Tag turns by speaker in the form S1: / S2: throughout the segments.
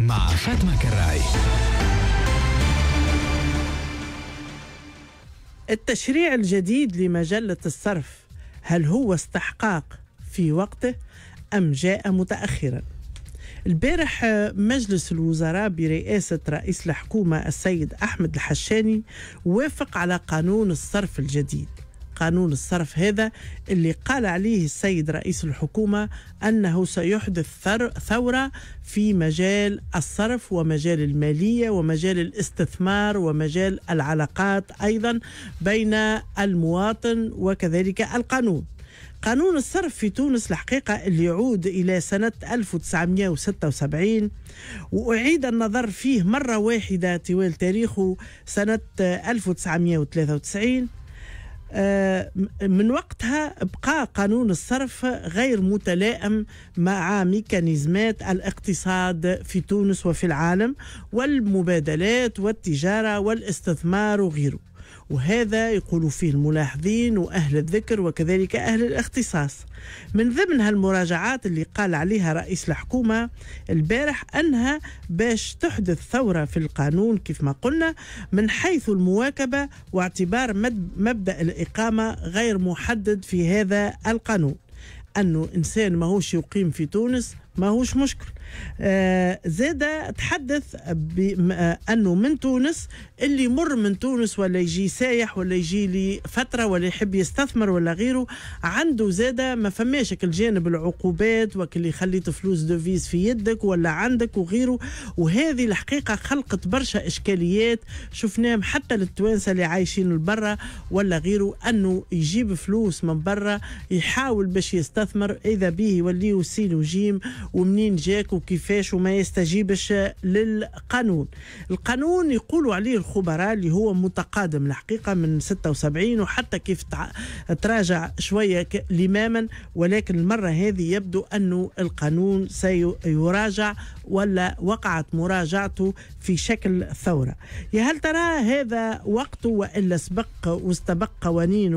S1: مع فاطمة كراي التشريع الجديد لمجلة الصرف هل هو استحقاق في وقته أم جاء متأخرا؟ البارح مجلس الوزراء برئاسة رئيس الحكومة السيد أحمد الحشاني وافق على قانون الصرف الجديد قانون الصرف هذا اللي قال عليه السيد رئيس الحكومة أنه سيحدث ثورة في مجال الصرف ومجال المالية ومجال الاستثمار ومجال العلاقات أيضا بين المواطن وكذلك القانون قانون الصرف في تونس الحقيقة اللي يعود إلى سنة 1976 وأعيد النظر فيه مرة واحدة طوال تاريخه سنة 1993 آه، من وقتها بقى قانون الصرف غير متلائم مع ميكانيزمات الاقتصاد في تونس وفي العالم والمبادلات والتجارة والاستثمار وغيره وهذا يقول فيه الملاحظين وأهل الذكر وكذلك أهل الاختصاص من ضمن هالمراجعات اللي قال عليها رئيس الحكومة البارح أنها باش تحدث ثورة في القانون كيف ما قلنا من حيث المواكبة واعتبار مبدأ الإقامة غير محدد في هذا القانون أنه إنسان ماهوش يقيم في تونس ماهوش مشكل آه زاد تحدث آه، انه من تونس اللي يمر من تونس ولا يجي سايح ولا يجي لفتره ولا يحب يستثمر ولا غيره عنده زاد ما فماش الجانب العقوبات وكل خليت فلوس دوفيز في يدك ولا عندك وغيره وهذه الحقيقه خلقت برشا اشكاليات شفناهم حتى للتوانسه اللي عايشين لبرا ولا غيره انه يجيب فلوس من برا يحاول باش يستثمر اذا به يوليه سين وجيم ومنين جاك وكيفاش وما يستجيبش للقانون القانون يقولوا عليه الخبراء اللي هو متقادم الحقيقة من 76 وحتى كيف تراجع شوية لماما ولكن المرة هذه يبدو أنه القانون سيراجع ولا وقعت مراجعته في شكل ثورة يا هل ترى هذا وقت وإلا سبق واستبق قوانين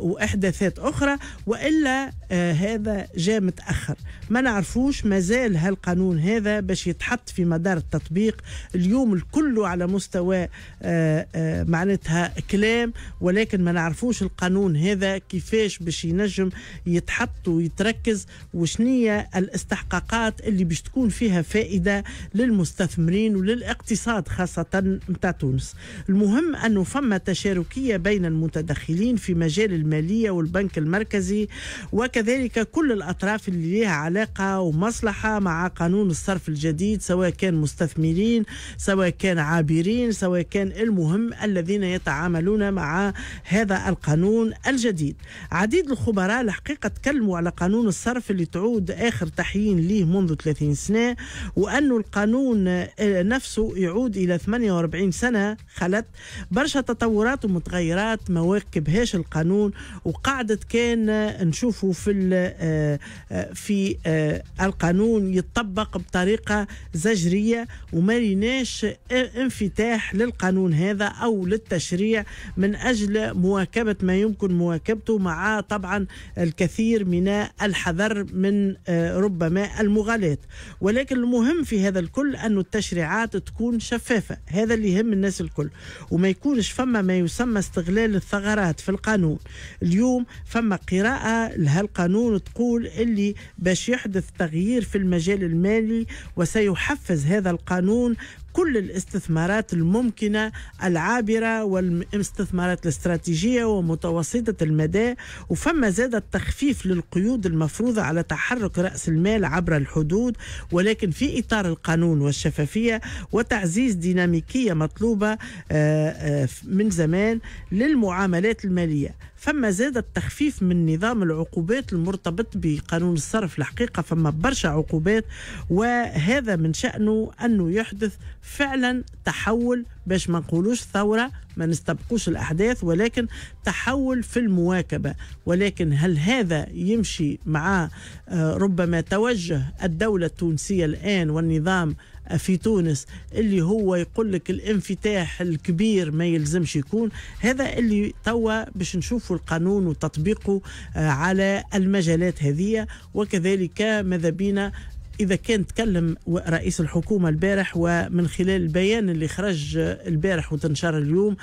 S1: وإحداثات أخرى وإلا آه، هذا جاء متأخر ما ما نعرفوش مازال هالقانون هذا باش يتحط في مدار التطبيق اليوم الكل على مستوى آه، آه، معناتها كلام ولكن ما نعرفوش القانون هذا كيفاش باش ينجم يتحط ويتركز وشنية الاستحقاقات اللي باش تكون فيها فائدة للمستثمرين وللاقتصاد خاصة متاع تونس المهم أنه فما تشاركية بين المتدخلين في مجال المالية والبنك المركزي وكذلك كل الأطراف اللي لها علاقة علاقة ومصلحة مع قانون الصرف الجديد سواء كان مستثمرين سواء كان عابرين سواء كان المهم الذين يتعاملون مع هذا القانون الجديد عديد الخبراء الحقيقة تكلموا على قانون الصرف اللي تعود آخر تحيين ليه منذ 30 سنة وأنه القانون آه، نفسه يعود إلى 48 سنة خلت برشا تطورات ومتغيرات ما واكبهاش القانون وقعدت كان نشوفه في آه، آه، في آه، القانون يتطبق بطريقة زجرية وما لناش انفتاح للقانون هذا أو للتشريع من أجل مواكبة ما يمكن مواكبته مع طبعا الكثير من الحذر من آه، ربما المغالاة ولكن المهم في هذا الكل أن التشريعات تكون شفافة هذا اللي يهم الناس الكل وما يكونش فما ما يسمى استغلال الثغرات في القانون اليوم فما قراءة لهالقانون تقول اللي باش سيحدث تغيير في المجال المالي وسيحفز هذا القانون كل الاستثمارات الممكنة العابرة والاستثمارات الاستراتيجية ومتوسطة المدى وفما زاد التخفيف للقيود المفروضة على تحرك رأس المال عبر الحدود ولكن في إطار القانون والشفافية وتعزيز ديناميكية مطلوبة آه، آه، من زمان للمعاملات المالية فما زاد التخفيف من نظام العقوبات المرتبط بقانون الصرف الحقيقة فما برشا عقوبات وهذا من شأنه أنه يحدث فعلا تحول باش ما نقولوش ثوره ما نستبقوش الاحداث ولكن تحول في المواكبه ولكن هل هذا يمشي مع آه، ربما توجه الدوله التونسيه الان والنظام آه، في تونس اللي هو يقول لك الانفتاح الكبير ما يلزمش يكون هذا اللي توا باش نشوفوا القانون وتطبيقه آه، على المجالات هذه وكذلك ماذا بينا اذا كان تكلم رئيس الحكومه البارح ومن خلال البيان اللي خرج البارح وتنشر اليوم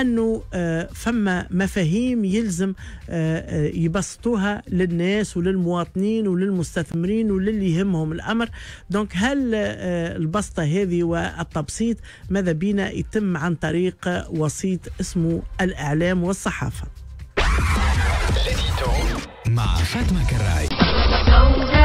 S1: انه آه، فما مفاهيم يلزم آه، آه، يبسطوها للناس وللمواطنين وللمستثمرين وللي يهمهم الامر دونك هل البسطه هذه والتبسيط ماذا بينا يتم عن طريق وسيط اسمه الاعلام والصحافه مع فاطمه كراي